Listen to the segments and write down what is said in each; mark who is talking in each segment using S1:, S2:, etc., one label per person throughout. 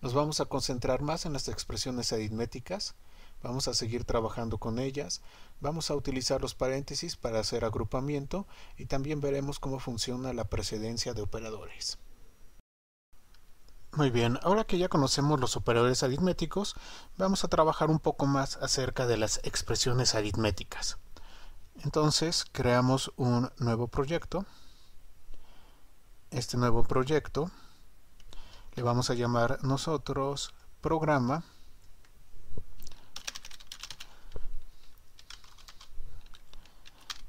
S1: Nos vamos a concentrar más en las expresiones aritméticas, vamos a seguir trabajando con ellas, vamos a utilizar los paréntesis para hacer agrupamiento y también veremos cómo funciona la precedencia de operadores. Muy bien, ahora que ya conocemos los operadores aritméticos, vamos a trabajar un poco más acerca de las expresiones aritméticas. Entonces creamos un nuevo proyecto. Este nuevo proyecto le vamos a llamar nosotros programa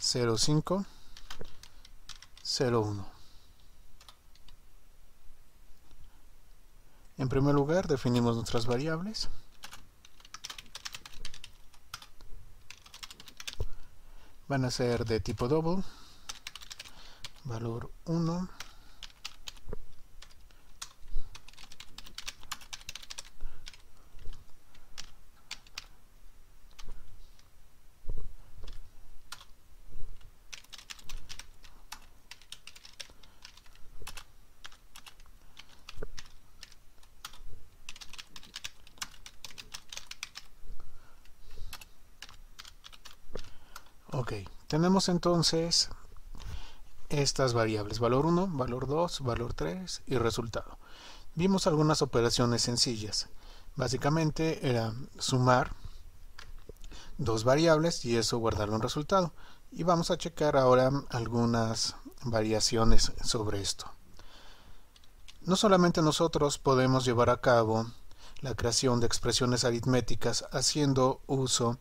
S1: cero en primer lugar definimos nuestras variables van a ser de tipo double valor 1 Tenemos entonces estas variables, valor 1, valor 2, valor 3 y resultado. Vimos algunas operaciones sencillas. Básicamente era sumar dos variables y eso guardar un resultado. Y vamos a checar ahora algunas variaciones sobre esto. No solamente nosotros podemos llevar a cabo la creación de expresiones aritméticas haciendo uso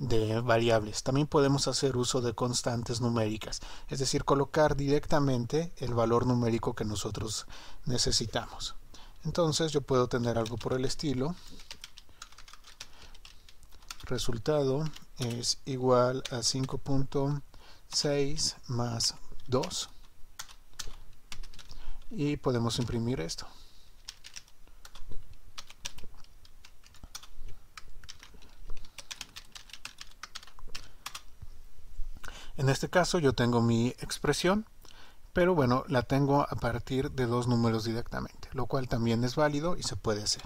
S1: de variables. También podemos hacer uso de constantes numéricas, es decir, colocar directamente el valor numérico que nosotros necesitamos. Entonces yo puedo tener algo por el estilo. Resultado es igual a 5.6 más 2. Y podemos imprimir esto. En este caso yo tengo mi expresión, pero bueno, la tengo a partir de dos números directamente, lo cual también es válido y se puede hacer.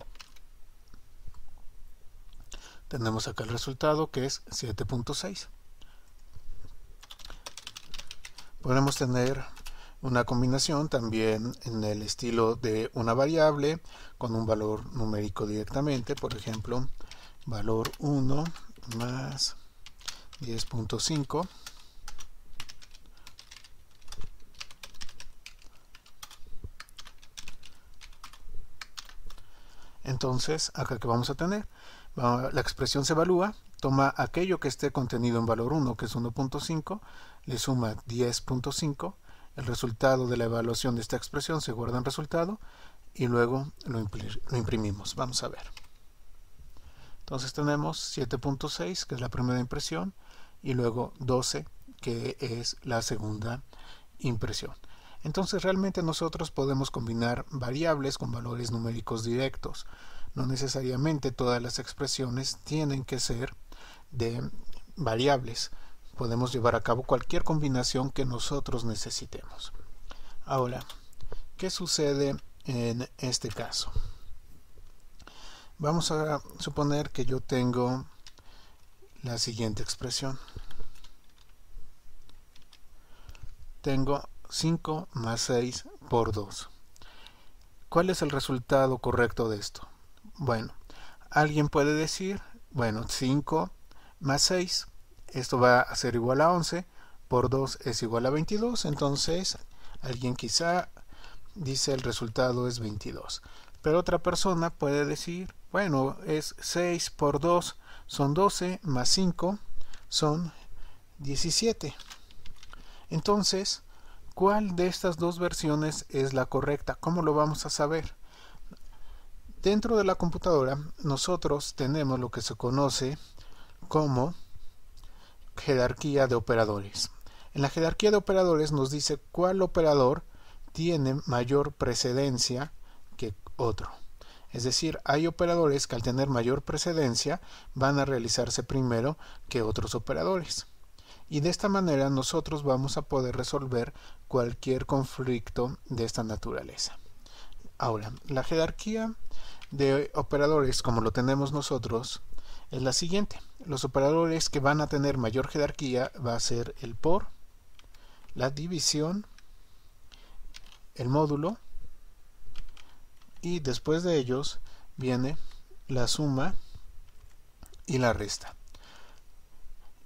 S1: Tenemos acá el resultado que es 7.6. Podemos tener una combinación también en el estilo de una variable con un valor numérico directamente, por ejemplo, valor 1 más 10.5 Entonces, acá que vamos a tener, la expresión se evalúa, toma aquello que esté contenido en valor 1, que es 1.5, le suma 10.5, el resultado de la evaluación de esta expresión se guarda en resultado y luego lo, imprimimos. Vamos a ver. Entonces tenemos 7.6, que es la primera impresión, y luego 12, que es la segunda impresión. Entonces realmente nosotros podemos combinar variables con valores numéricos directos. No necesariamente todas las expresiones tienen que ser de variables. Podemos llevar a cabo cualquier combinación que nosotros necesitemos. Ahora, ¿qué sucede en este caso? Vamos a suponer que yo tengo la siguiente expresión. Tengo 5 más 6 por 2. ¿Cuál es el resultado correcto de esto? Bueno, alguien puede decir, bueno, 5 más 6, esto va a ser igual a 11, por 2 es igual a 22, entonces alguien quizá dice el resultado es 22. Pero otra persona puede decir, bueno, es 6 por 2 son 12, más 5 son 17. Entonces, cuál de estas dos versiones es la correcta. ¿Cómo lo vamos a saber? Dentro de la computadora nosotros tenemos lo que se conoce como jerarquía de operadores. En la jerarquía de operadores nos dice cuál operador tiene mayor precedencia que otro. Es decir, hay operadores que al tener mayor precedencia van a realizarse primero que otros operadores y de esta manera nosotros vamos a poder resolver cualquier conflicto de esta naturaleza. Ahora, la jerarquía de operadores como lo tenemos nosotros es la siguiente. Los operadores que van a tener mayor jerarquía va a ser el por, la división, el módulo y después de ellos viene la suma y la resta.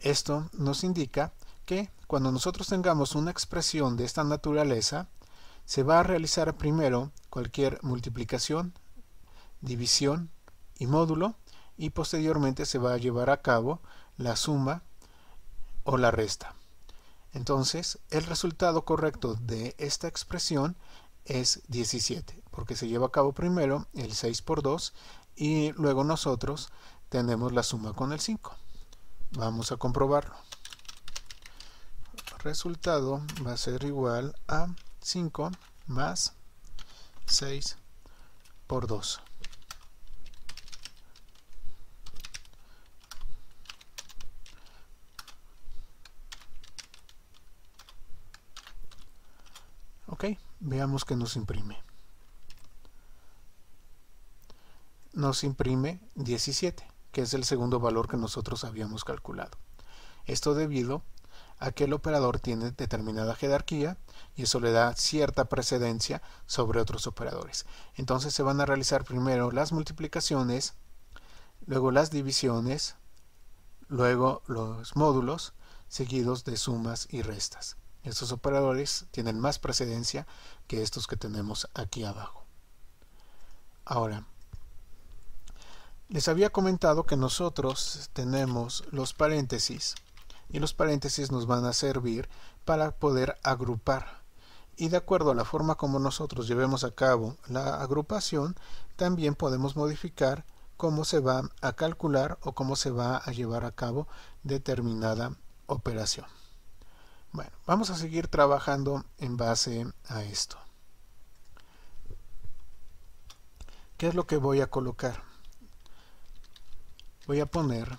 S1: Esto nos indica que cuando nosotros tengamos una expresión de esta naturaleza, se va a realizar primero cualquier multiplicación, división y módulo y posteriormente se va a llevar a cabo la suma o la resta. Entonces, el resultado correcto de esta expresión es 17, porque se lleva a cabo primero el 6 por 2 y luego nosotros tenemos la suma con el 5. Vamos a comprobarlo. Resultado va a ser igual a 5 más 6 por 2. Ok, veamos que nos imprime. Nos imprime 17 que es el segundo valor que nosotros habíamos calculado. Esto debido a que el operador tiene determinada jerarquía y eso le da cierta precedencia sobre otros operadores. Entonces se van a realizar primero las multiplicaciones, luego las divisiones, luego los módulos, seguidos de sumas y restas. Estos operadores tienen más precedencia que estos que tenemos aquí abajo. Ahora, les había comentado que nosotros tenemos los paréntesis y los paréntesis nos van a servir para poder agrupar. Y de acuerdo a la forma como nosotros llevemos a cabo la agrupación, también podemos modificar cómo se va a calcular o cómo se va a llevar a cabo determinada operación. Bueno, vamos a seguir trabajando en base a esto. ¿Qué es lo que voy a colocar? voy a poner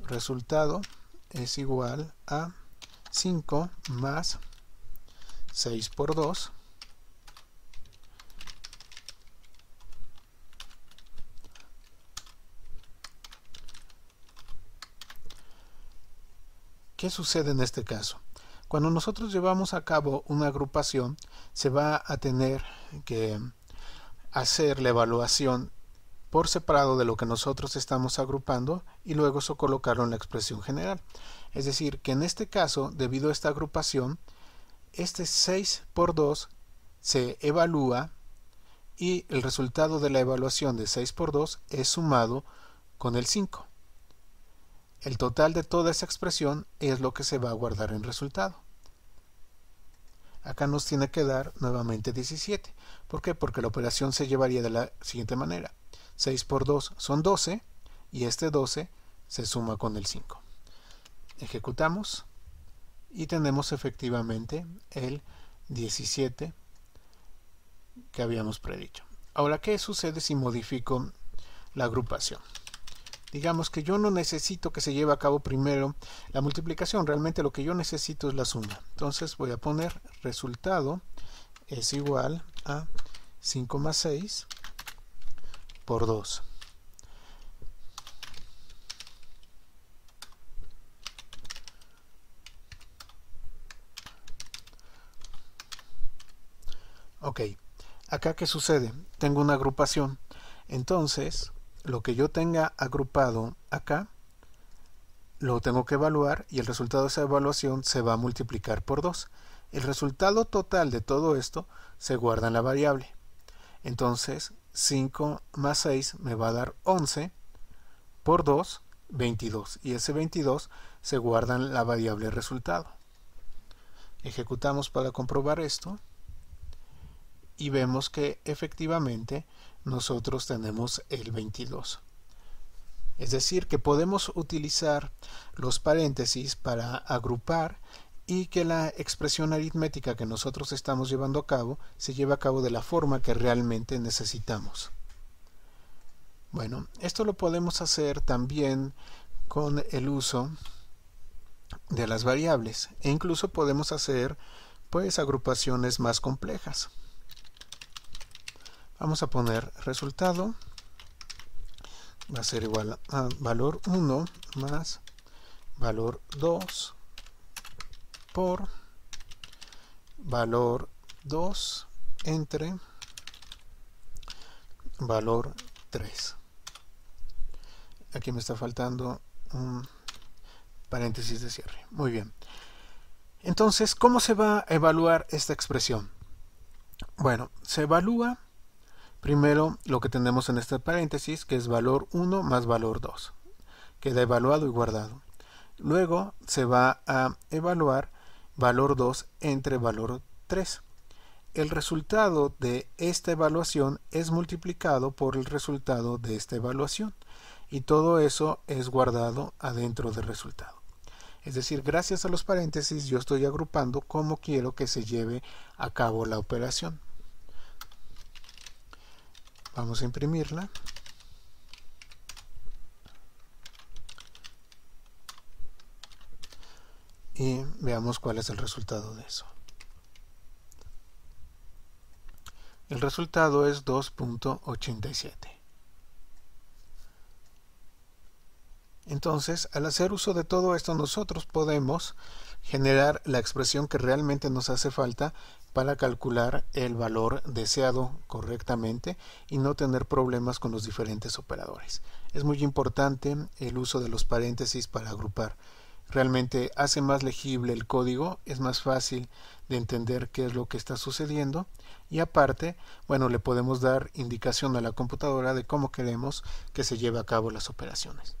S1: resultado es igual a 5 más 6 por 2 ¿Qué sucede en este caso? Cuando nosotros llevamos a cabo una agrupación, se va a tener que hacer la evaluación por separado de lo que nosotros estamos agrupando y luego eso colocarlo en la expresión general. Es decir, que en este caso, debido a esta agrupación, este 6 por 2 se evalúa y el resultado de la evaluación de 6 por 2 es sumado con el 5. El total de toda esa expresión es lo que se va a guardar en resultado. Acá nos tiene que dar nuevamente 17. ¿Por qué? Porque la operación se llevaría de la siguiente manera. 6 por 2 son 12 y este 12 se suma con el 5. Ejecutamos y tenemos efectivamente el 17 que habíamos predicho. Ahora, ¿qué sucede si modifico la agrupación? Digamos que yo no necesito que se lleve a cabo primero la multiplicación, realmente lo que yo necesito es la suma. Entonces voy a poner resultado es igual a 5 más 6 por 2. Ok, acá qué sucede? Tengo una agrupación. Entonces, lo que yo tenga agrupado acá, lo tengo que evaluar y el resultado de esa evaluación se va a multiplicar por 2. El resultado total de todo esto se guarda en la variable. Entonces, 5 más 6 me va a dar 11 por 2, 22. Y ese 22 se guarda en la variable resultado. Ejecutamos para comprobar esto y vemos que efectivamente nosotros tenemos el 22. Es decir, que podemos utilizar los paréntesis para agrupar y que la expresión aritmética que nosotros estamos llevando a cabo se lleva a cabo de la forma que realmente necesitamos. Bueno, esto lo podemos hacer también con el uso de las variables e incluso podemos hacer pues agrupaciones más complejas. Vamos a poner resultado va a ser igual a valor 1 más valor 2 por valor 2 entre valor 3 aquí me está faltando un paréntesis de cierre muy bien entonces ¿cómo se va a evaluar esta expresión? bueno, se evalúa primero lo que tenemos en este paréntesis que es valor 1 más valor 2 queda evaluado y guardado luego se va a evaluar valor 2 entre valor 3. El resultado de esta evaluación es multiplicado por el resultado de esta evaluación y todo eso es guardado adentro del resultado. Es decir, gracias a los paréntesis yo estoy agrupando cómo quiero que se lleve a cabo la operación. Vamos a imprimirla. y veamos cuál es el resultado de eso. El resultado es 2.87. Entonces, al hacer uso de todo esto, nosotros podemos generar la expresión que realmente nos hace falta para calcular el valor deseado correctamente y no tener problemas con los diferentes operadores. Es muy importante el uso de los paréntesis para agrupar realmente hace más legible el código, es más fácil de entender qué es lo que está sucediendo y aparte, bueno, le podemos dar indicación a la computadora de cómo queremos que se lleve a cabo las operaciones.